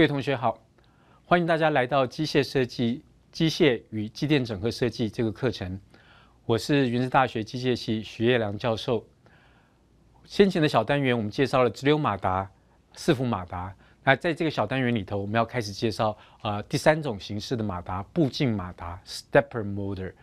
各位同学好，欢迎大家来到机械设计、机械与机电整合设计这个课程。我是云石大学机械系徐业良教授。先前的小单元我们介绍了直流马达、伺服马达，那在这个小单元里头，我们要开始介绍呃第三种形式的马达步进马达 （stepper motor）。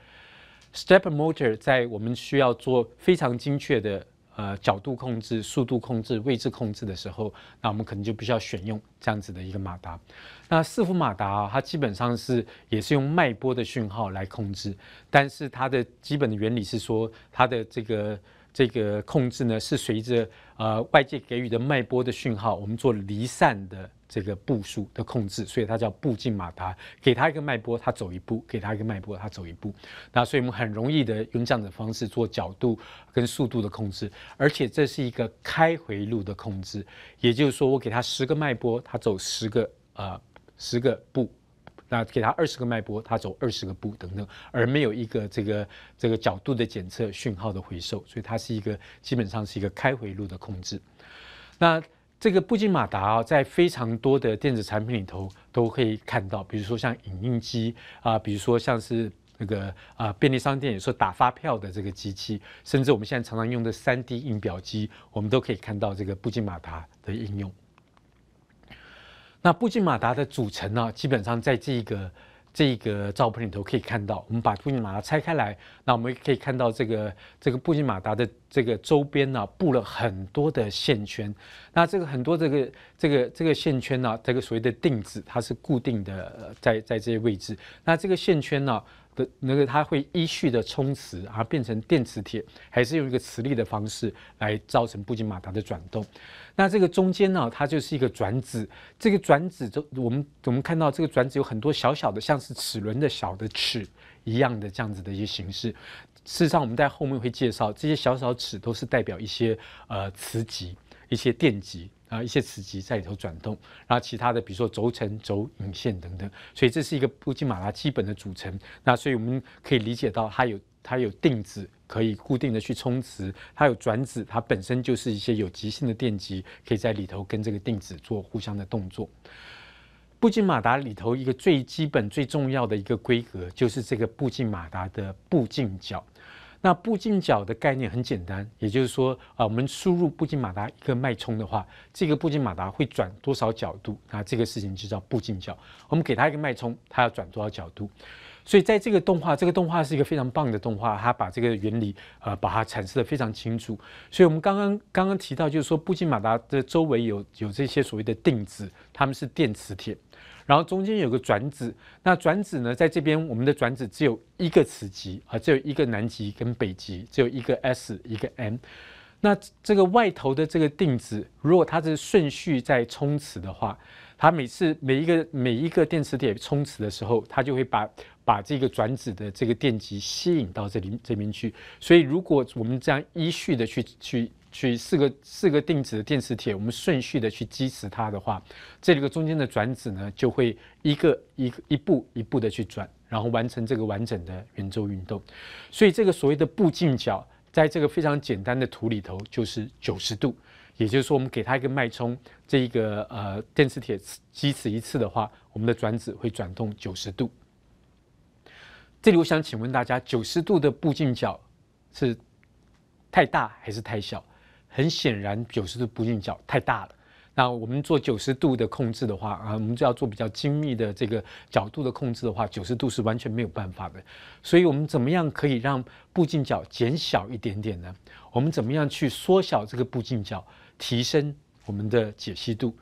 Stepper motor 在我们需要做非常精确的。呃，角度控制、速度控制、位置控制的时候，那我们可能就必须要选用这样子的一个马达。那伺服马达啊，它基本上是也是用脉波的讯号来控制，但是它的基本的原理是说，它的这个这个控制呢，是随着呃外界给予的脉波的讯号，我们做离散的。这个步数的控制，所以它叫步进马达。给它一个脉波，它走一步；给它一个脉波，它走一步。那所以我们很容易的用这样的方式做角度跟速度的控制，而且这是一个开回路的控制。也就是说，我给它十个脉波，它走十个呃十个步；那给它二十个脉波，它走二十个步等等，而没有一个这个这个角度的检测讯号的回收，所以它是一个基本上是一个开回路的控制。那这个布吉马达啊，在非常多的电子产品里头都可以看到，比如说像影印机啊，比如说像是那个啊便利商店有时候打发票的这个机器，甚至我们现在常常用的三 D 印表机，我们都可以看到这个布吉马达的应用。那布吉马达的组成呢，基本上在这个。这个照片里头可以看到，我们把布艺马达拆开来，那我们也可以看到这个这个布艺马达的这个周边呢，布了很多的线圈。那这个很多这个这个这个线圈呢，这个所谓的定制它是固定的在在这些位置。那这个线圈呢？那个它会依序的充磁啊，变成电磁铁，还是用一个磁力的方式来造成布进马达的转动。那这个中间呢，它就是一个转子，这个转子就我们我们看到这个转子有很多小小的，像是齿轮的小的齿一样的这样子的一些形式。事实上，我们在后面会介绍，这些小小齿都是代表一些呃磁极、一些电极。啊，一些磁极在里头转动，然后其他的，比如说轴承、轴、引线等等，所以这是一个步进马达基本的组成。那所以我们可以理解到，它有它有定子可以固定的去充磁，它有转子，它本身就是一些有极性的电极，可以在里头跟这个定子做互相的动作。步进马达里头一个最基本、最重要的一个规格，就是这个步进马达的步进角。那步进角的概念很简单，也就是说，啊，我们输入步进马达一个脉冲的话，这个步进马达会转多少角度？那这个事情就叫步进角。我们给它一个脉冲，它要转多少角度？所以在这个动画，这个动画是一个非常棒的动画，它把这个原理，呃，把它阐释的非常清楚。所以我们刚刚刚刚提到，就是说步进马达的周围有有这些所谓的定子，它们是电磁铁。然后中间有个转子，那转子呢，在这边我们的转子只有一个磁极啊，只有一个南极跟北极，只有一个 S 一个 M。那这个外头的这个定子，如果它是顺序在充磁的话，它每次每一个每一个电磁铁充磁的时候，它就会把把这个转子的这个电极吸引到这里这边去。所以如果我们这样依序的去去。以四个四个定子的电磁铁，我们顺序的去激磁它的话，这个中间的转子呢就会一个一一步一步的去转，然后完成这个完整的圆周运动。所以这个所谓的步进角，在这个非常简单的图里头就是九十度，也就是说我们给它一个脉冲，这一个呃电磁铁激磁一次的话，我们的转子会转动九十度。这里我想请问大家，九十度的步进角是太大还是太小？很显然，九十度步进角太大了。那我们做九十度的控制的话啊，我们就要做比较精密的这个角度的控制的话，九十度是完全没有办法的。所以，我们怎么样可以让步进角减小一点点呢？我们怎么样去缩小这个步进角，提升我们的解析度？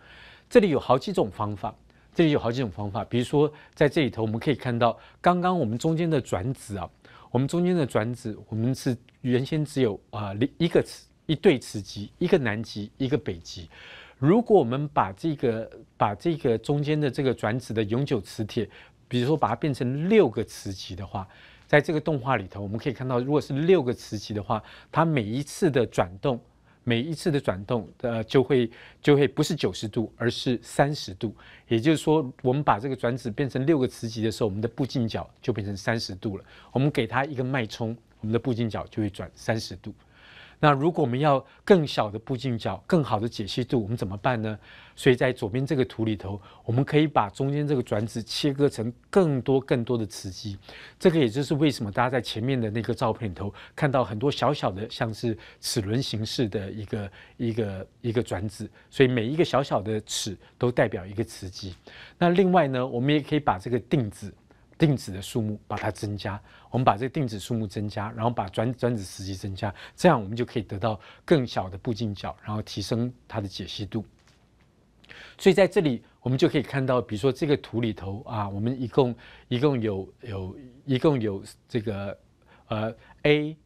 这里有好几种方法，这里有好几种方法。比如说，在这里头我们可以看到，刚刚我们中间的转子啊，我们中间的转子，我们是原先只有啊一一个一对磁极，一个南极，一个北极。如果我们把这个把这个中间的这个转子的永久磁铁，比如说把它变成六个磁极的话，在这个动画里头，我们可以看到，如果是六个磁极的话，它每一次的转动，每一次的转动，呃，就会就会不是九十度，而是三十度。也就是说，我们把这个转子变成六个磁极的时候，我们的步进角就变成三十度了。我们给它一个脉冲，我们的步进角就会转三十度。那如果我们要更小的步进角、更好的解析度，我们怎么办呢？所以在左边这个图里头，我们可以把中间这个转子切割成更多更多的磁极。这个也就是为什么大家在前面的那个照片里头看到很多小小的像是齿轮形式的一个一个一个转子。所以每一个小小的齿都代表一个磁极。那另外呢，我们也可以把这个定子。定子的数目把它增加，我们把这个定子数目增加，然后把转转子时机增加，这样我们就可以得到更小的步进角，然后提升它的解析度。所以在这里我们就可以看到，比如说这个图里头啊，我们一共一共有有一共有这个呃 A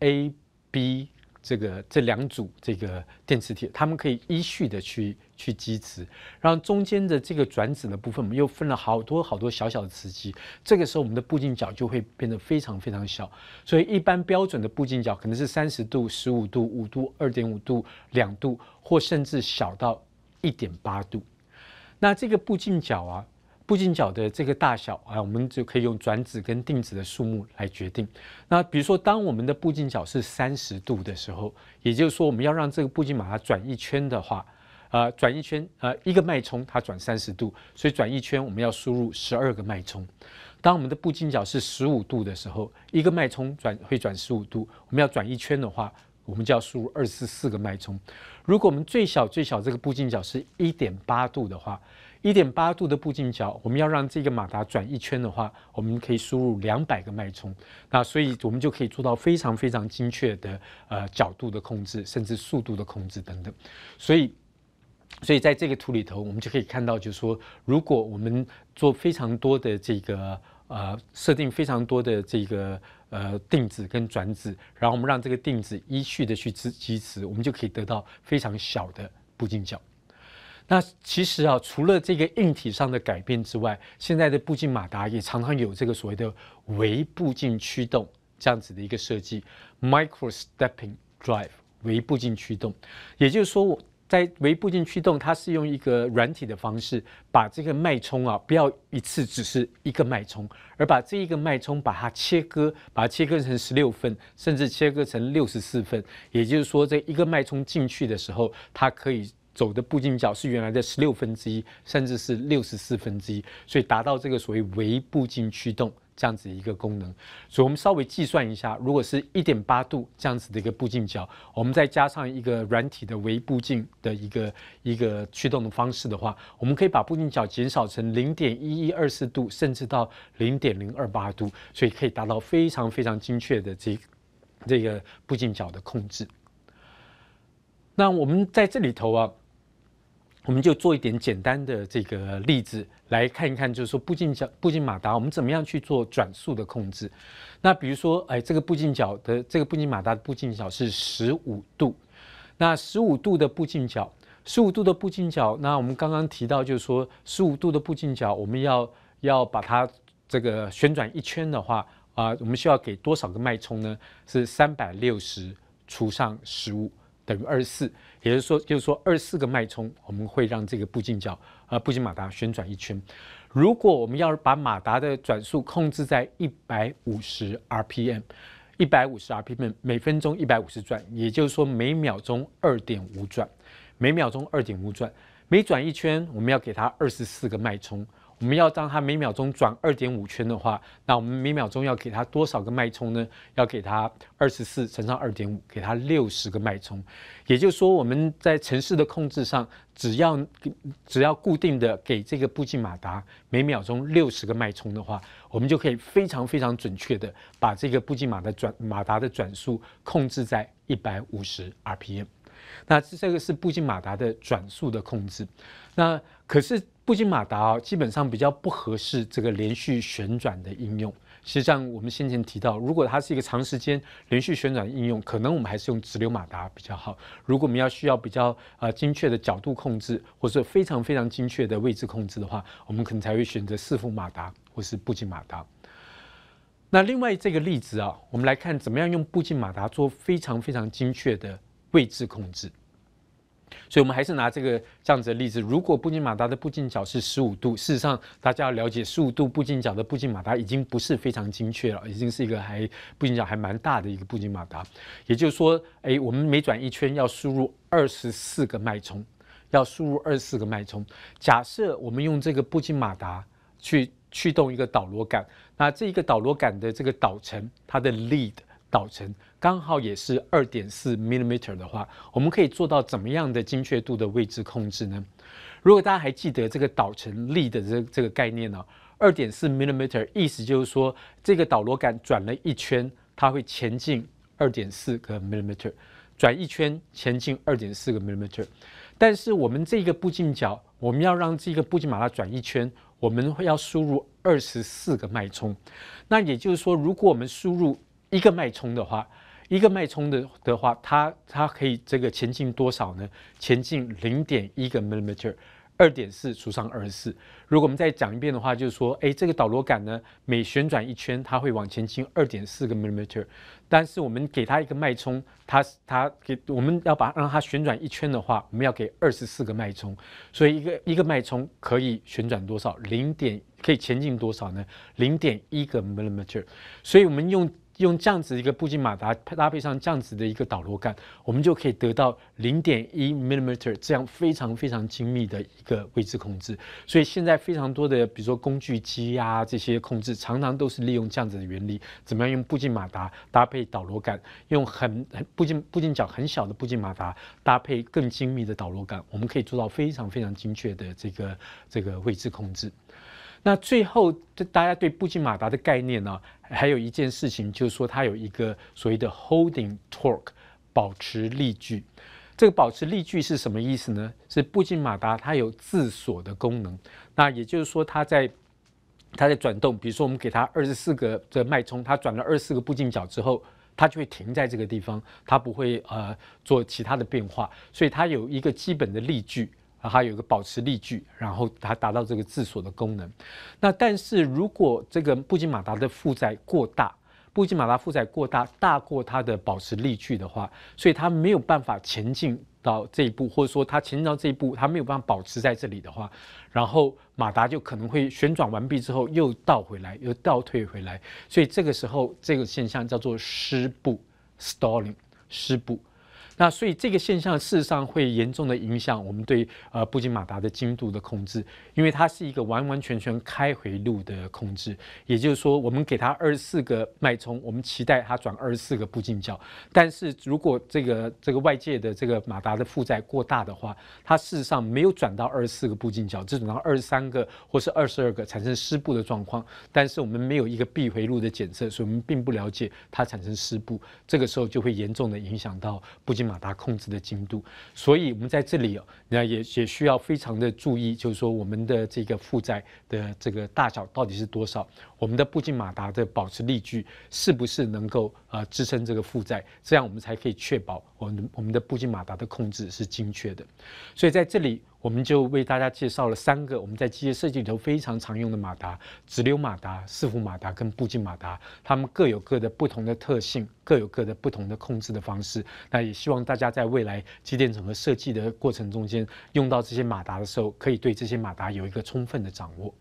A B 这个这两组这个电磁铁，它们可以依序的去。去基磁，然后中间的这个转子的部分，我们又分了好多好多小小的磁极。这个时候，我们的步进角就会变得非常非常小。所以，一般标准的步进角可能是三十度、十五度、五度、二点五度、两度，或甚至小到一点八度。那这个步进角啊，步进角的这个大小啊，我们就可以用转子跟定子的数目来决定。那比如说，当我们的步进角是三十度的时候，也就是说，我们要让这个步进把它转一圈的话。啊，转一圈，呃，一个脉冲它转三十度，所以转一圈我们要输入十二个脉冲。当我们的步进角是十五度的时候，一个脉冲转会转十五度，我们要转一圈的话，我们就要输入二十四个脉冲。如果我们最小最小这个步进角是一点八度的话，一点八度的步进角，我们要让这个马达转一圈的话，我们可以输入两百个脉冲。那所以我们就可以做到非常非常精确的呃角度的控制，甚至速度的控制等等。所以所以在这个图里头，我们就可以看到，就是说，如果我们做非常多的这个呃设定，非常多的这个呃定子跟转子，然后我们让这个定子依序的去支基持，我们就可以得到非常小的步进角。那其实啊，除了这个硬体上的改变之外，现在的步进马达也常常有这个所谓的微步进驱动这样子的一个设计 （microstepping drive），微步进驱动，也就是说。在微步进驱动，它是用一个软体的方式，把这个脉冲啊，不要一次只是一个脉冲，而把这一个脉冲把它切割，把它切割成十六份，甚至切割成六十四份。也就是说，这一个脉冲进去的时候，它可以走的步进角是原来的十六分之一，甚至是六十四分之一，所以达到这个所谓微步进驱动。这样子一个功能，所以我们稍微计算一下，如果是一点八度这样子的一个步进角，我们再加上一个软体的微步进的一个一个驱动的方式的话，我们可以把步进角减少成零点一一二四度，甚至到零点零二八度，所以可以达到非常非常精确的这这个步进角的控制。那我们在这里头啊。我们就做一点简单的这个例子来看一看，就是说步进角、步进马达，我们怎么样去做转速的控制？那比如说，哎，这个步进角的这个步进马达的步进角是十五度。那十五度的步进角，十五度的步进角，那我们刚刚提到，就是说十五度的步进角，我们要要把它这个旋转一圈的话，啊，我们需要给多少个脉冲呢？是三百六十除上十五。等于二十四，也就是说，就是说，二十四个脉冲，我们会让这个步进角啊步进马达旋转一圈。如果我们要把马达的转速控制在一百五十 RPM，一百五十 RPM 每分钟一百五十转，也就是说每秒钟二点五转，每秒钟二点五转，每转一圈我们要给它二十四个脉冲。我们要让它每秒钟转二点五圈的话，那我们每秒钟要给它多少个脉冲呢？要给它二十四乘上二点五，给它六十个脉冲。也就是说，我们在城市的控制上，只要只要固定的给这个步进马达每秒钟六十个脉冲的话，我们就可以非常非常准确的把这个步进马的转马达的转速控制在一百五十 RPM。那这这个是步进马达的转速的控制。那可是。步进马达啊，基本上比较不合适这个连续旋转的应用。实际上，我们先前提到，如果它是一个长时间连续旋转应用，可能我们还是用直流马达比较好。如果我们要需要比较呃精确的角度控制，或者非常非常精确的位置控制的话，我们可能才会选择伺服马达或是步进马达。那另外这个例子啊，我们来看怎么样用步进马达做非常非常精确的位置控制。所以，我们还是拿这个这样子的例子。如果步进马达的步进角是十五度，事实上，大家要了解，十五度步进角的步进马达已经不是非常精确了，已经是一个还步进角还蛮大的一个步进马达。也就是说，哎，我们每转一圈要输入二十四个脉冲，要输入二十四个脉冲。假设我们用这个步进马达去驱动一个导螺杆，那这一个导螺杆的这个导程，它的 lead。导程刚好也是二点四 millimeter 的话，我们可以做到怎么样的精确度的位置控制呢？如果大家还记得这个导程力的这这个概念呢，二点四 millimeter 意思就是说，这个导螺杆转了一圈，它会前进二点四个 millimeter，转一圈前进二点四个 millimeter。但是我们这个步进角，我们要让这个步进马达转一圈，我们要输入二十四个脉冲。那也就是说，如果我们输入一个脉冲的话，一个脉冲的的话，它它可以这个前进多少呢？前进零点一个 millimeter，二点四除上二十四。如果我们再讲一遍的话，就是说，哎，这个导螺杆呢，每旋转一圈，它会往前进二点四个 millimeter。但是我们给它一个脉冲，它它给我们要把让它旋转一圈的话，我们要给二十四个脉冲。所以一个一个脉冲可以旋转多少？零点可以前进多少呢？零点一个 millimeter。所以我们用。用这样子一个步进马达搭配上这样子的一个导螺杆，我们就可以得到零点一 millimeter 这样非常非常精密的一个位置控制。所以现在非常多的，比如说工具机啊这些控制，常常都是利用这样子的原理。怎么样用步进马达搭配导螺杆，用很很步进步进角很小的步进马达搭配更精密的导螺杆，我们可以做到非常非常精确的这个这个位置控制。那最后，这大家对步进马达的概念呢，还有一件事情就是说，它有一个所谓的 holding torque，保持力矩。这个保持力矩是什么意思呢？是步进马达它有自锁的功能。那也就是说，它在它在转动，比如说我们给它二十四个的脉冲，它转了二十四个步进角之后，它就会停在这个地方，它不会呃做其他的变化，所以它有一个基本的力矩。然后它有一个保持力矩，然后它达到这个自锁的功能。那但是如果这个布吉马达的负载过大，布吉马达负载过大，大过它的保持力矩的话，所以它没有办法前进到这一步，或者说它前进到这一步，它没有办法保持在这里的话，然后马达就可能会旋转完毕之后又倒回来，又倒退回来。所以这个时候这个现象叫做失步 （stalling），失步。那所以这个现象事实上会严重的影响我们对呃步进马达的精度的控制，因为它是一个完完全全开回路的控制，也就是说我们给它二十四个脉冲，我们期待它转二十四个步进角，但是如果这个这个外界的这个马达的负载过大的话，它事实上没有转到二十四个步进角，只转到二十三个或是二十二个，产生失步的状况，但是我们没有一个闭回路的检测，所以我们并不了解它产生失步，这个时候就会严重的影响到步进。马达控制的精度，所以我们在这里，那也也需要非常的注意，就是说我们的这个负载的这个大小到底是多少，我们的步进马达的保持力矩是不是能够呃支撑这个负载，这样我们才可以确保。我们我们的步进马达的控制是精确的，所以在这里我们就为大家介绍了三个我们在机械设计里头非常常用的马达：直流马达、伺服马达跟步进马达。它们各有各的不同的特性，各有各的不同的控制的方式。那也希望大家在未来机电整合设计的过程中间，用到这些马达的时候，可以对这些马达有一个充分的掌握。